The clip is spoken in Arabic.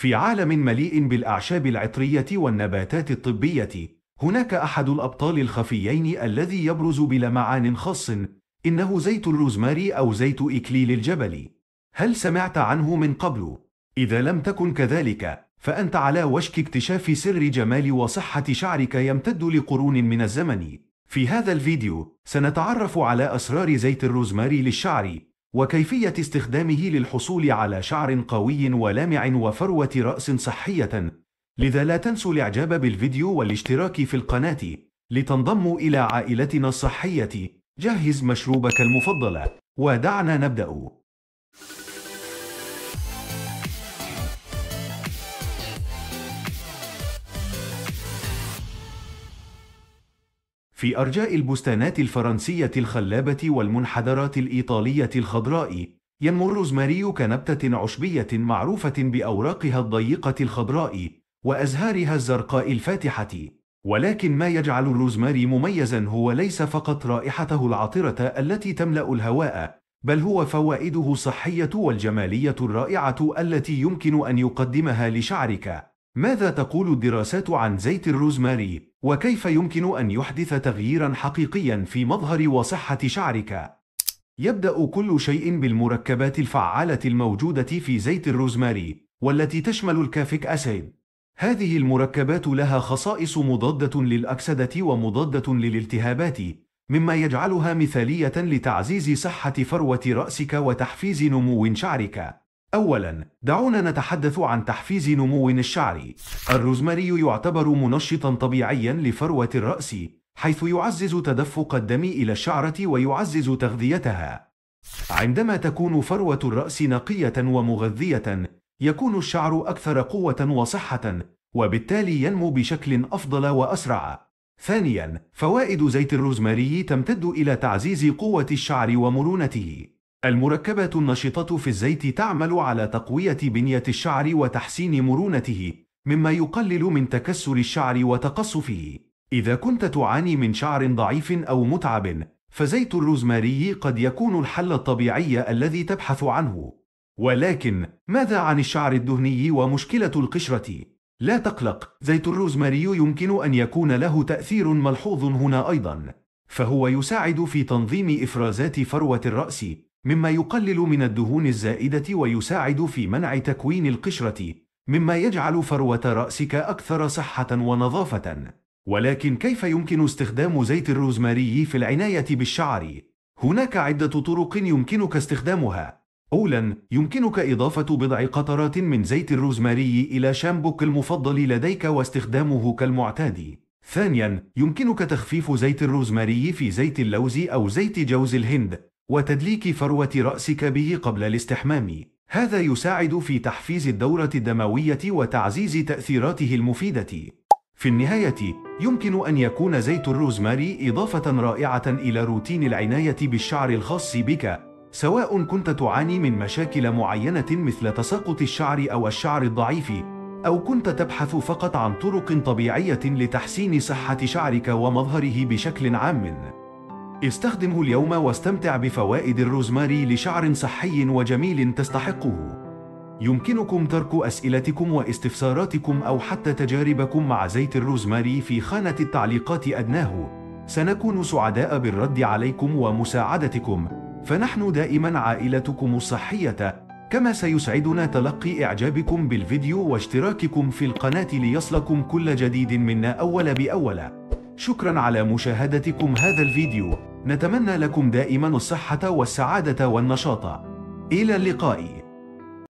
في عالم مليء بالأعشاب العطرية والنباتات الطبية هناك أحد الأبطال الخفيين الذي يبرز بلمعان خاص إنه زيت الروزماري أو زيت إكليل الجبل هل سمعت عنه من قبل؟ إذا لم تكن كذلك فأنت على وشك اكتشاف سر جمال وصحة شعرك يمتد لقرون من الزمن في هذا الفيديو سنتعرف على أسرار زيت الروزماري للشعر وكيفية استخدامه للحصول على شعر قوي ولامع وفروة رأس صحية لذا لا تنسوا الاعجاب بالفيديو والاشتراك في القناة لتنضموا إلى عائلتنا الصحية جهز مشروبك المفضل ودعنا نبدأ في أرجاء البستانات الفرنسية الخلابة والمنحدرات الإيطالية الخضراء ينمو الروزماري كنبتة عشبية معروفة بأوراقها الضيقة الخضراء وأزهارها الزرقاء الفاتحة ولكن ما يجعل الروزماري مميزا هو ليس فقط رائحته العطرة التي تملأ الهواء بل هو فوائده الصحية والجمالية الرائعة التي يمكن أن يقدمها لشعرك ماذا تقول الدراسات عن زيت الروزماري؟ وكيف يمكن أن يحدث تغييرا حقيقيا في مظهر وصحة شعرك؟ يبدأ كل شيء بالمركبات الفعالة الموجودة في زيت الروزماري والتي تشمل الكافيك أسيد هذه المركبات لها خصائص مضادة للأكسدة ومضادة للالتهابات مما يجعلها مثالية لتعزيز صحة فروة رأسك وتحفيز نمو شعرك أولا دعونا نتحدث عن تحفيز نمو الشعر الروزماري يعتبر منشطا طبيعيا لفروة الرأس حيث يعزز تدفق الدم إلى الشعرة ويعزز تغذيتها عندما تكون فروة الرأس نقية ومغذية يكون الشعر أكثر قوة وصحة وبالتالي ينمو بشكل أفضل وأسرع ثانيا فوائد زيت الروزماري تمتد إلى تعزيز قوة الشعر ومرونته المركبة النشطة في الزيت تعمل على تقوية بنية الشعر وتحسين مرونته، مما يقلل من تكسر الشعر وتقصفه. إذا كنت تعاني من شعر ضعيف أو متعب، فزيت الروزماري قد يكون الحل الطبيعي الذي تبحث عنه. ولكن ماذا عن الشعر الدهني ومشكلة القشرة؟ لا تقلق، زيت الروزماري يمكن أن يكون له تأثير ملحوظ هنا أيضا، فهو يساعد في تنظيم إفرازات فروة الرأس مما يقلل من الدهون الزائدة ويساعد في منع تكوين القشرة مما يجعل فروة رأسك أكثر صحة ونظافة ولكن كيف يمكن استخدام زيت الروزماري في العناية بالشعر؟ هناك عدة طرق يمكنك استخدامها أولا يمكنك إضافة بضع قطرات من زيت الروزماري إلى شامبوك المفضل لديك واستخدامه كالمعتاد ثانيا يمكنك تخفيف زيت الروزماري في زيت اللوز أو زيت جوز الهند وتدليك فروة رأسك به قبل الاستحمام هذا يساعد في تحفيز الدورة الدموية وتعزيز تأثيراته المفيدة في النهاية يمكن أن يكون زيت الروزماري إضافة رائعة إلى روتين العناية بالشعر الخاص بك سواء كنت تعاني من مشاكل معينة مثل تساقط الشعر أو الشعر الضعيف أو كنت تبحث فقط عن طرق طبيعية لتحسين صحة شعرك ومظهره بشكل عام استخدمه اليوم واستمتع بفوائد الروزماري لشعر صحي وجميل تستحقه. يمكنكم ترك أسئلتكم واستفساراتكم أو حتى تجاربكم مع زيت الروزماري في خانة التعليقات أدناه. سنكون سعداء بالرد عليكم ومساعدتكم، فنحن دائما عائلتكم الصحية، كما سيسعدنا تلقي إعجابكم بالفيديو واشتراككم في القناة ليصلكم كل جديد منا أول بأول. شكرا على مشاهدتكم هذا الفيديو نتمنى لكم دائما الصحة والسعادة والنشاط إلى اللقاء